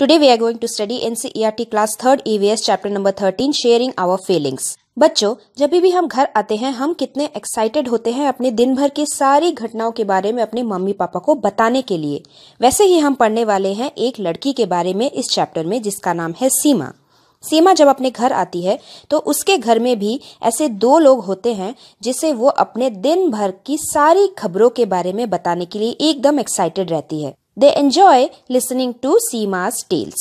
Today we are going to study NCERT class third EVS chapter number 13 sharing our feelings. बच्चों जब भी हम घर आते हैं हम कितने एक्साइटेड होते हैं अपने दिन भर की सारी घटनाओं के बारे में अपने मम्मी पापा को बताने के लिए वैसे ही हम पढ़ने वाले हैं एक लड़की के बारे में इस चैप्टर में जिसका नाम है सीमा सीमा जब अपने घर आती है तो उसके घर में भी ऐसे दो लोग होते हैं जिसे वो अपने दिन भर की सारी खबरों के बारे में बताने के लिए एकदम एक्साइटेड रहती है They enjoy listening to Seema's tales.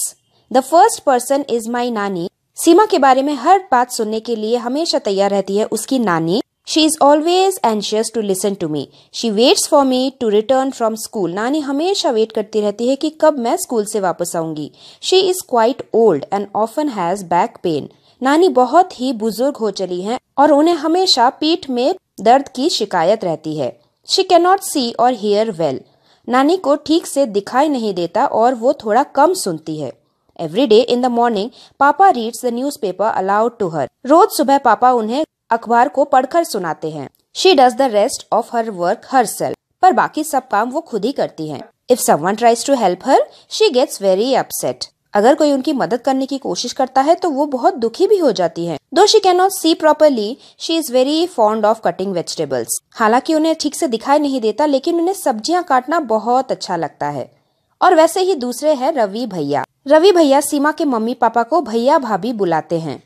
The first person is my nani. सीमा के बारे में हर बात सुनने के लिए हमेशा तैयार रहती है उसकी नानी she is always anxious to listen to me she waits for me to return from school नानी हमेशा वेट करती रहती है कि कब मैं स्कूल से वापस आऊंगी she is quite old and often has back pain नानी बहुत ही बुजुर्ग हो चली हैं और उन्हें हमेशा पीठ में दर्द की शिकायत रहती है शी कैनॉट सी और हेयर वेल नानी को ठीक से दिखाई नहीं देता और वो थोड़ा कम सुनती है every day in the morning papa reads the newspaper aloud to her रोज सुबह पापा उन्हें अखबार को पढ़कर सुनाते हैं she does the rest of her work herself पर बाकी सब काम वो खुद ही करती है if someone tries to help her she gets very upset अगर कोई उनकी मदद करने की कोशिश करता है तो वो बहुत दुखी भी हो जाती है though she can not see properly she is very fond of cutting vegetables हालांकि उन्हें ठीक से दिखाई नहीं देता लेकिन उन्हें सब्जियां काटना बहुत अच्छा लगता है और वैसे ही दूसरे हैं रवि भैया रवि भैया सीमा के मम्मी पापा को भैया भाभी बुलाते हैं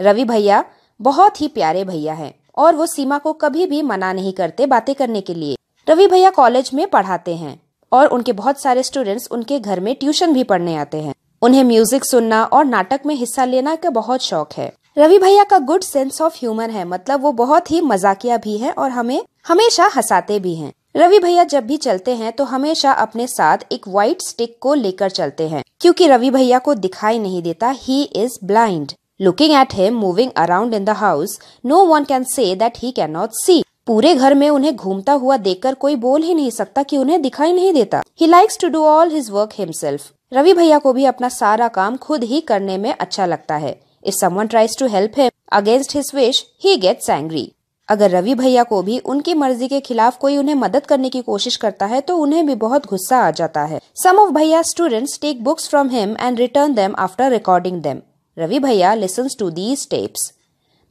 रवि भैया बहुत ही प्यारे भैया हैं और वो सीमा को कभी भी मना नहीं करते बातें करने के लिए रवि भैया कॉलेज में पढ़ाते हैं और उनके बहुत सारे स्टूडेंट्स उनके घर में ट्यूशन भी पढ़ने आते हैं उन्हें म्यूजिक सुनना और नाटक में हिस्सा लेना का बहुत शौक है रवि भैया का गुड सेंस ऑफ ह्यूमर है मतलब वो बहुत ही मजाकिया भी है और हमें हमेशा हंसाते भी हैं रवि भैया जब भी चलते हैं तो हमेशा अपने साथ एक व्हाइट स्टिक को लेकर चलते हैं क्योंकि रवि भैया को दिखाई नहीं देता he is blind looking at him moving around in the house no one can say that he can not see पूरे घर में उन्हें घूमता हुआ देखकर कोई बोल ही नहीं सकता कि उन्हें दिखाई नहीं देता he likes to do all his work himself Ravi भैया को भी अपना सारा काम खुद ही करने में अच्छा लगता है if someone tries to help him against his wish he gets angry अगर रवि भैया को भी उनकी मर्जी के खिलाफ कोई उन्हें मदद करने की कोशिश करता है तो उन्हें भी बहुत गुस्सा आ जाता है some of bhaiya students take books from him and return them after recording them Ravi bhaiya listens to these tapes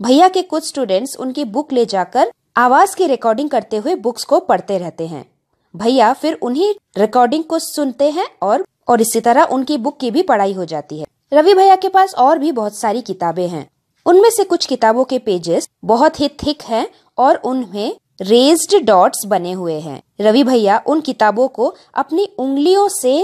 भैया के कुछ स्टूडेंट्स उनकी बुक ले जाकर आवाज की रिकॉर्डिंग करते हुए बुक्स को पढ़ते रहते हैं भैया फिर उन्हीं रिकॉर्डिंग को सुनते हैं और और इसी तरह उनकी बुक की भी पढ़ाई हो जाती है रवि भैया के पास और भी बहुत सारी किताबें हैं उनमें से कुछ किताबों के पेजेस बहुत ही थिक हैं और उनमें रेज्ड डॉट्स बने हुए हैं रवि भैया उन किताबों को अपनी उंगलियों से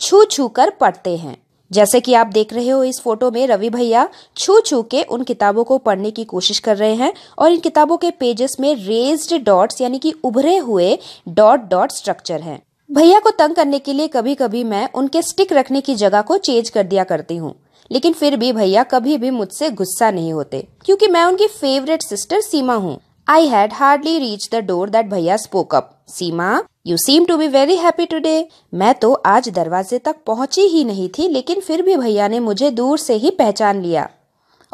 छू छू कर पढ़ते हैं जैसे कि आप देख रहे हो इस फोटो में रवि भैया छू छू के उन किताबों को पढ़ने की कोशिश कर रहे हैं और इन किताबों के पेजेस में रेज्ड डॉट्स यानी कि उभरे हुए डॉट डॉट स्ट्रक्चर हैं भैया को तंग करने के लिए कभी कभी मैं उनके स्टिक रखने की जगह को चेंज कर दिया करती हूँ लेकिन फिर भी भैया कभी भी मुझसे गुस्सा नहीं होते क्योंकि मैं उनकी फेवरेट सिस्टर सीमा हूँ I had hardly reached the door that bhaiya spoke up. Seema you seem to be very happy today मैं तो आज दरवाजे तक पहुंची ही नहीं थी लेकिन फिर भी भैया ने मुझे दूर से ही पहचान लिया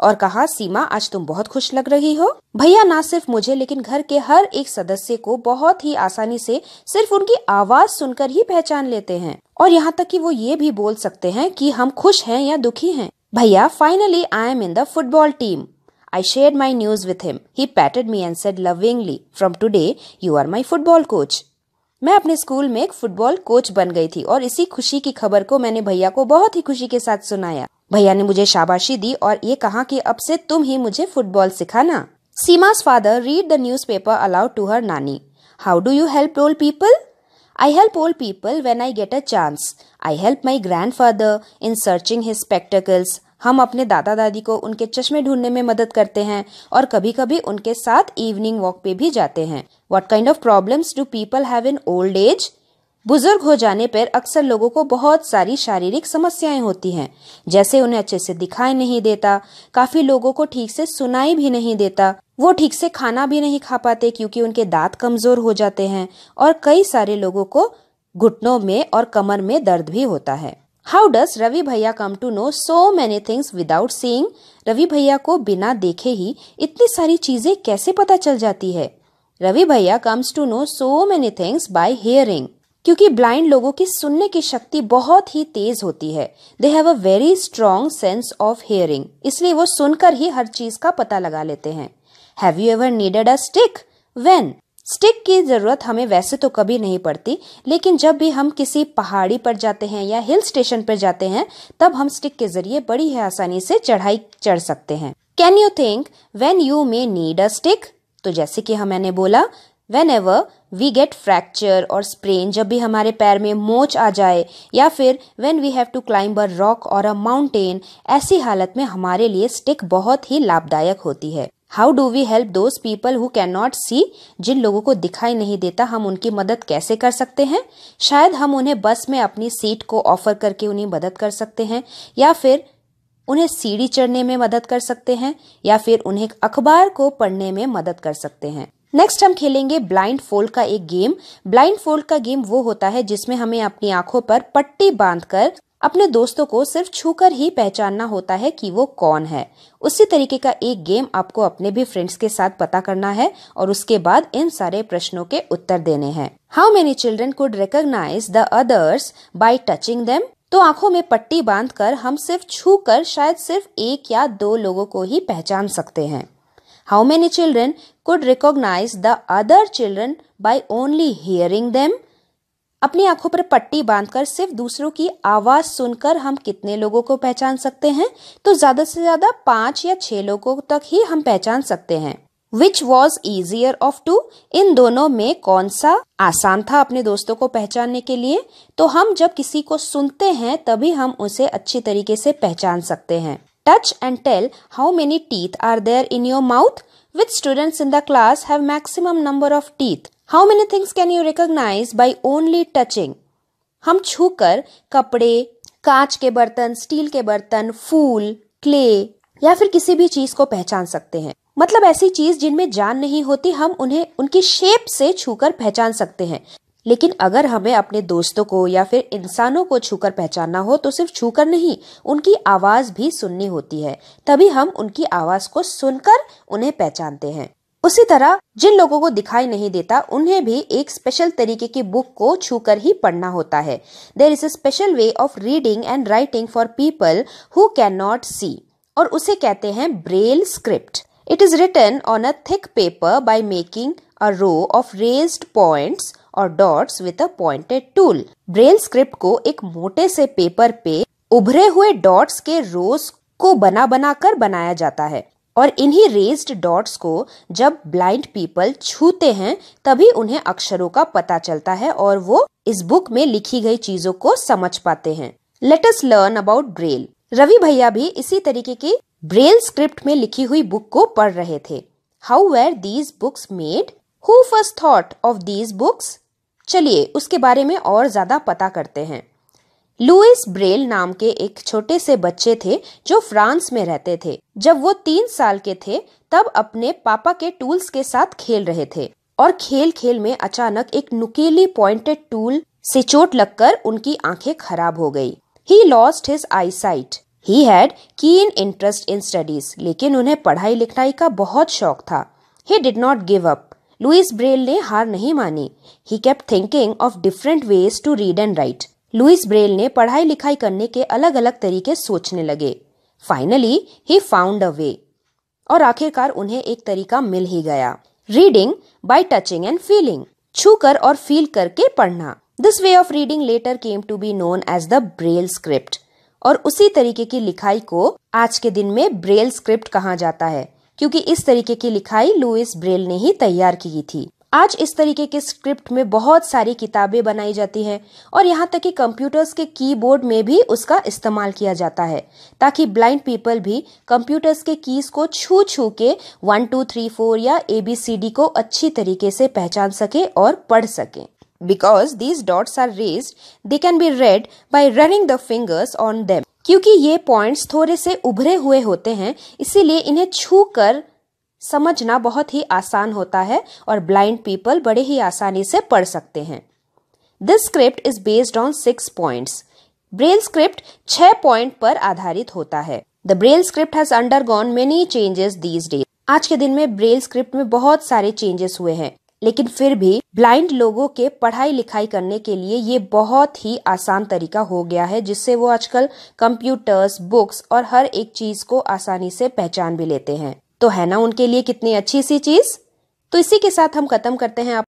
और कहा सीमा आज तुम बहुत खुश लग रही हो भैया ना सिर्फ मुझे लेकिन घर के हर एक सदस्य को बहुत ही आसानी से सिर्फ उनकी आवाज सुनकर ही पहचान लेते हैं और यहाँ तक कि वो ये भी बोल सकते हैं कि हम खुश हैं या दुखी हैं bhaiya finally I am in the football team I shared my news with him. He patted me and said lovingly, "From today, you are my football coach." मैं अपने स्कूल में एक फुटबॉल कोच बन गई थी और इसी खुशी की खबर को मैंने भैया को बहुत ही खुशी के साथ सुनाया भैया ने मुझे शाबाशी दी और ये कहा कि अब से तुम ही मुझे फुटबॉल सिखाना Seema father read the newspaper aloud to her nani how do you help old people I help old people when I get a chance I help my grandfather in searching his हम अपने दादा दादी को उनके चश्मे ढूंढने में मदद करते हैं और कभी कभी उनके साथ इवनिंग वॉक पे भी जाते हैं what kind of problem do people have in old age बुजुर्ग हो जाने पर अक्सर लोगों को बहुत सारी शारीरिक समस्याएं होती हैं जैसे उन्हें अच्छे से दिखाई नहीं देता काफी लोगों को ठीक से सुनाई भी नहीं देता वो ठीक से खाना भी नहीं खा पाते क्योंकि उनके दांत कमजोर हो जाते हैं और कई सारे लोगों को घुटनों में और कमर में दर्द भी होता है how does Ravi bhaiya come to know so many things without seeing Ravi भैया को बिना देखे ही इतनी सारी चीज़ें कैसे पता चल जाती है Ravi bhaiya comes to know so many things by hearing क्योंकि ब्लाइंड लोगों की सुनने की शक्ति बहुत ही तेज होती है they have a very strong sense of hearing इसलिए वो सुनकर ही हर चीज का पता लगा लेते हैं have you ever needed a stick when stick की ज़रूरत हमें वैसे तो कभी नहीं पड़ती लेकिन जब भी हम किसी पहाड़ी पर जाते हैं या हिल स्टेशन पर जाते हैं तब हम स्टिक के ज़रिए बड़ी ही आसानी से चढ़ाई चढ़ सकते हैं can you think when you may need a stick तो जैसे कि हम मैंने बोला whenever we get fracture और स्प्रेन जब भी हमारे पैर में मोच आ जाए या फिर when we have to climb a rock और अ माउंटेन ऐसी हालत में हमारे लिए स्टिक बहुत ही लाभदायक होती है how do we help those people who can not see जिन लोगों को दिखाई नहीं देता हम उनकी मदद कैसे कर सकते हैं शायद हम उन्हें बस में अपनी सीट को ऑफर करके उन्हें मदद कर सकते हैं या फिर उन्हें सीढ़ी चढ़ने में मदद कर सकते हैं या फिर उन्हें अखबार को पढ़ने में मदद कर सकते हैं नेक्स्ट हम खेलेंगे ब्लाइंड फोल्ड का एक गेम ब्लाइंड फोल्ड का गेम वो होता है जिसमें हमें अपनी आंखों पर पट्टी बांधकर अपने दोस्तों को सिर्फ छूकर ही पहचानना होता है कि वो कौन है उसी तरीके का एक गेम आपको अपने भी फ्रेंड्स के साथ पता करना है और उसके बाद इन सारे प्रश्नों के उत्तर देने हैं how many children could recognize the others by touching them तो आंखों में पट्टी बांधकर हम सिर्फ छू कर शायद सिर्फ एक या दो लोगों को ही पहचान सकते हैं how many children could recognize the other children by only hearing them अपनी आंखों पर पट्टी बांधकर सिर्फ दूसरों की आवाज सुनकर हम कितने लोगों को पहचान सकते हैं तो ज्यादा से ज्यादा पांच या छह लोगों तक ही हम पहचान सकते हैं which was easier of two इन दोनों में कौन सा आसान था अपने दोस्तों को पहचानने के लिए तो हम जब किसी को सुनते हैं तभी हम उसे अच्छी तरीके से पहचान सकते हैं touch and tell how many teeth are there in your mouth which students in the class have maximum number of teeth how many things can you recognize by only touching हम छू कर कपड़े कांच के बर्तन स्टील के बर्तन फूल clay या फिर किसी भी चीज को पहचान सकते हैं मतलब ऐसी चीज जिनमें जान नहीं होती हम उन्हें उनकी शेप से छूकर पहचान सकते हैं लेकिन अगर हमें अपने दोस्तों को या फिर इंसानों को छूकर पहचानना हो तो सिर्फ छूकर नहीं उनकी आवाज भी सुननी होती है तभी हम उनकी आवाज को सुनकर उन्हें पहचानते हैं उसी तरह जिन लोगों को दिखाई नहीं देता उन्हें भी एक स्पेशल तरीके की बुक को छूकर ही पढ़ना होता है there is a special way of reading and writing for people who can not see और उसे कहते हैं Braille script it is written on a thick paper by making a row of raised points और dots with a pointed tool Braille script को एक मोटे से paper पे उभरे हुए डॉट्स के रोज को बना बनाकर बनाया जाता है और इन्हीं रेज्ड डॉट्स को जब ब्लाइंड पीपल छूते हैं तभी उन्हें अक्षरों का पता चलता है और वो इस बुक में लिखी गई चीजों को समझ पाते हैं let's learn about Braille Ravi भैया भी इसी तरीके की ब्रेल स्क्रिप्ट में लिखी हुई बुक को पढ़ रहे थे how were these books made who first thought of these books चलिए उसके बारे में और ज्यादा पता करते हैं लुइस ब्रेल नाम के एक छोटे से बच्चे थे जो फ्रांस में रहते थे जब वो तीन साल के थे तब अपने पापा के टूल्स के साथ खेल रहे थे और खेल खेल में अचानक एक नुकीली पॉइंटेड टूल से चोट लगकर उनकी आंखें खराब हो गई he lost his eyesight he had keen interest in studies लेकिन उन्हें पढ़ाई लिखाई का बहुत शौक था he did not give up Louis Braille ने हार नहीं मानी he kept thinking of different ways to read and write Louis Braille ने पढ़ाई लिखाई करने के अलग अलग तरीके सोचने लगे फाइनली ही फाउंड अ वे और आखिरकार उन्हें एक तरीका मिल ही गया reading by touching and feeling छू कर और फील करके पढ़ना this way of reading letter came to be known as the Braille script और उसी तरीके की लिखाई को आज के दिन में ब्रेल स्क्रिप्ट कहा जाता है क्योंकि इस तरीके की लिखाई लुइस ब्रेल ने ही तैयार की थी आज इस तरीके के स्क्रिप्ट में बहुत सारी किताबें बनाई जाती हैं और यहाँ तक कि कंप्यूटर्स के कीबोर्ड में भी उसका इस्तेमाल किया जाता है ताकि ब्लाइंड पीपल भी कंप्यूटर्स के कीज़ को छू छू के वन टू थ्री फोर या ए बी सी डी को अच्छी तरीके से पहचान सके और पढ़ सके because these dots are raised they can be read by running the fingers on them क्योंकि ये पॉइंट्स थोड़े से उभरे हुए होते हैं इसीलिए इन्हें छू कर समझना बहुत ही आसान होता है और ब्लाइंड पीपल बड़े ही आसानी से पढ़ सकते हैं this script is based on six points Braille script छह पॉइंट पर आधारित होता है the Braille script has undergone many changes these days आज के दिन में ब्रेल स्क्रिप्ट में बहुत सारे चेंजेस हुए हैं लेकिन फिर भी ब्लाइंड लोगों के पढ़ाई लिखाई करने के लिए ये बहुत ही आसान तरीका हो गया है जिससे वो आजकल कंप्यूटर्स बुक्स और हर एक चीज को आसानी से पहचान भी लेते हैं तो है ना उनके लिए कितनी अच्छी सी चीज़ तो इसी के साथ हम ख़त्म करते हैं आप